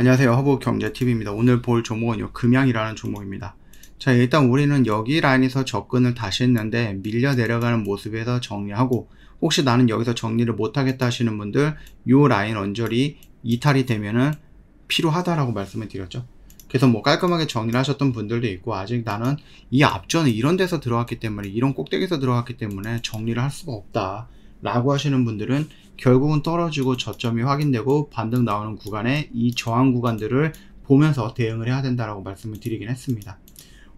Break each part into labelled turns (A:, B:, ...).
A: 안녕하세요. 허브경제TV입니다. 오늘 볼종목은 금양이라는 종목입니다. 자 일단 우리는 여기 라인에서 접근을 다시 했는데 밀려 내려가는 모습에서 정리하고 혹시 나는 여기서 정리를 못하겠다 하시는 분들 이 라인 언저리 이탈이 되면은 필요하다라고 말씀을 드렸죠. 그래서 뭐 깔끔하게 정리를 하셨던 분들도 있고 아직 나는 이 앞전에 이런 데서 들어왔기 때문에 이런 꼭대기에서 들어왔기 때문에 정리를 할 수가 없다 라고 하시는 분들은 결국은 떨어지고 저점이 확인되고 반등 나오는 구간에 이 저항 구간들을 보면서 대응을 해야 된다라고 말씀을 드리긴 했습니다.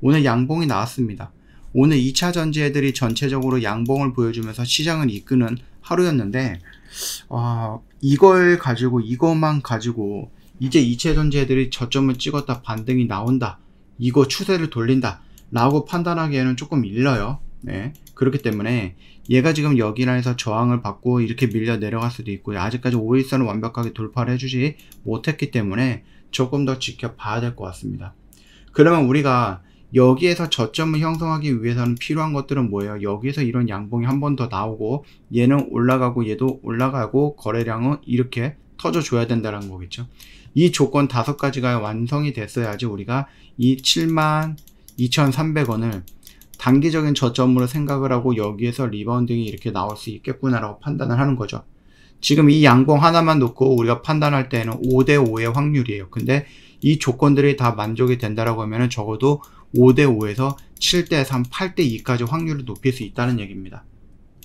A: 오늘 양봉이 나왔습니다. 오늘 2차 전지애들이 전체적으로 양봉을 보여주면서 시장을 이끄는 하루였는데 어, 이걸 가지고 이것만 가지고 이제 2차 전지애들이 저점을 찍었다 반등이 나온다 이거 추세를 돌린다 라고 판단하기에는 조금 일러요. 네. 그렇기 때문에 얘가 지금 여기라에서 저항을 받고 이렇게 밀려 내려갈 수도 있고요. 아직까지 5일선을 완벽하게 돌파를 해주지 못했기 때문에 조금 더 지켜봐야 될 것 같습니다. 그러면 우리가 여기에서 저점을 형성하기 위해서는 필요한 것들은 뭐예요? 여기에서 이런 양봉이 한 번 더 나오고 얘는 올라가고 얘도 올라가고 거래량은 이렇게 터져줘야 된다는 거겠죠. 이 조건 다섯 가지가 완성이 됐어야지 우리가 이7 2,300원을 단기적인 저점으로 생각을 하고 여기에서 리바운딩이 이렇게 나올 수 있겠구나라고 판단을 하는 거죠. 지금 이 양봉 하나만 놓고 우리가 판단할 때는 5대5의 확률이에요. 근데 이 조건들이 다 만족이 된다라고 하면 적어도 5대5에서 7대3, 8대2까지 확률을 높일 수 있다는 얘기입니다.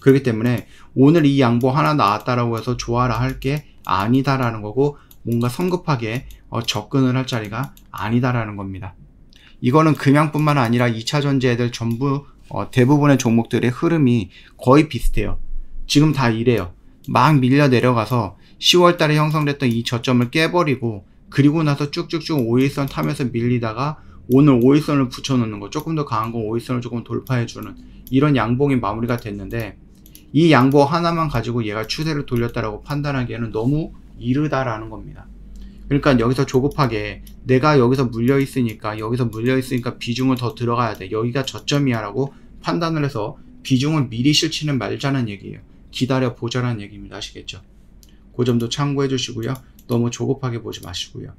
A: 그렇기 때문에 오늘 이 양봉 하나 나왔다라고 해서 좋아라 할 게 아니다라는 거고 뭔가 성급하게 어, 접근을 할 자리가 아니다라는 겁니다. 이거는 금양뿐만 아니라 2차 전지애들 전부 어, 대부분의 종목들의 흐름이 거의 비슷해요. 지금 다 이래요. 막 밀려 내려가서 10월 달에 형성됐던 이 저점을 깨버리고 그리고 나서 쭉쭉쭉 5일선 타면서 밀리다가 오늘 5일선을 붙여놓는 거 조금 더 강한 거 5일선을 조금 돌파해주는 이런 양봉이 마무리가 됐는데 이 양봉 하나만 가지고 얘가 추세를 돌렸다라고 판단하기에는 너무 이르다라는 겁니다. 그러니까 여기서 조급하게 내가 여기서 물려 있으니까 여기서 물려 있으니까 비중을 더 들어가야 돼 여기가 저점이야 라고 판단을 해서 비중을 미리 실치는 말자는 얘기예요 기다려 보자는 얘기입니다 아시겠죠 그 점도 참고해 주시고요 너무 조급하게 보지 마시고요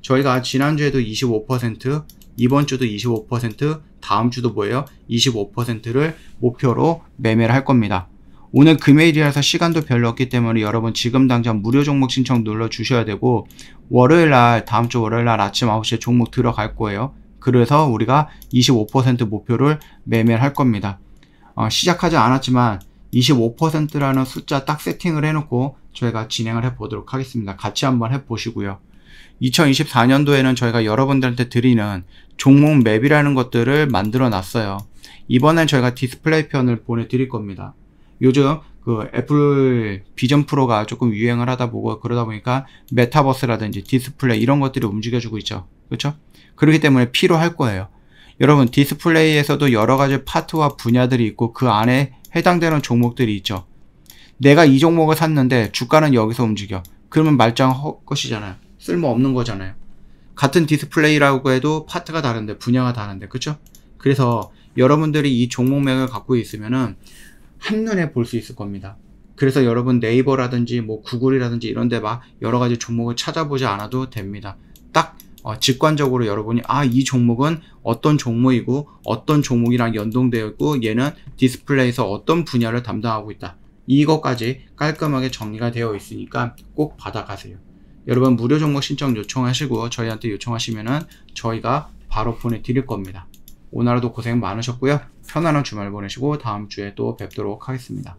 A: 저희가 지난주에도 25% 이번 주도 25% 다음 주도 뭐예요 25%를 목표로 매매를 할 겁니다 오늘 금요일이라서 시간도 별로 없기 때문에 여러분 지금 당장 무료 종목 신청 눌러 주셔야 되고 월요일 날 다음 주 월요일 날 아침 9시에 종목 들어갈 거예요. 그래서 우리가 25% 목표를 매매를 할 겁니다. 어, 시작하지 않았지만 25%라는 숫자 딱 세팅을 해놓고 저희가 진행을 해보도록 하겠습니다. 같이 한번 해보시고요. 2024년도에는 저희가 여러분들한테 드리는 종목 맵이라는 것들을 만들어 놨어요. 이번엔 저희가 디스플레이 편을 보내드릴 겁니다. 요즘 그 애플 비전 프로가 조금 유행을 하다 보고 그러다 보니까 메타버스라든지 디스플레이 이런 것들이 움직여주고 있죠. 그렇죠? 그렇기 때문에 필요할 거예요. 여러분 디스플레이에서도 여러 가지 파트와 분야들이 있고 그 안에 해당되는 종목들이 있죠. 내가 이 종목을 샀는데 주가는 여기서 움직여. 그러면 말짱 헛것이잖아요. 쓸모없는 거잖아요. 같은 디스플레이라고 해도 파트가 다른데 분야가 다른데 그렇죠? 그래서 여러분들이 이 종목명을 갖고 있으면은 한눈에 볼 수 있을 겁니다. 그래서 여러분 네이버라든지 뭐 구글이라든지 이런 데 막 여러 가지 종목을 찾아보지 않아도 됩니다. 딱 어, 직관적으로 여러분이 아 이 종목은 어떤 종목이고 어떤 종목이랑 연동되어 있고 얘는 디스플레이에서 어떤 분야를 담당하고 있다 이것까지 깔끔하게 정리가 되어 있으니까 꼭 받아가세요 여러분 무료 종목 신청 요청하시고 저희한테 요청하시면은 저희가 바로 보내드릴 겁니다 오늘도 고생 많으셨고요. 편안한 주말 보내시고 다음 주에 또 뵙도록 하겠습니다.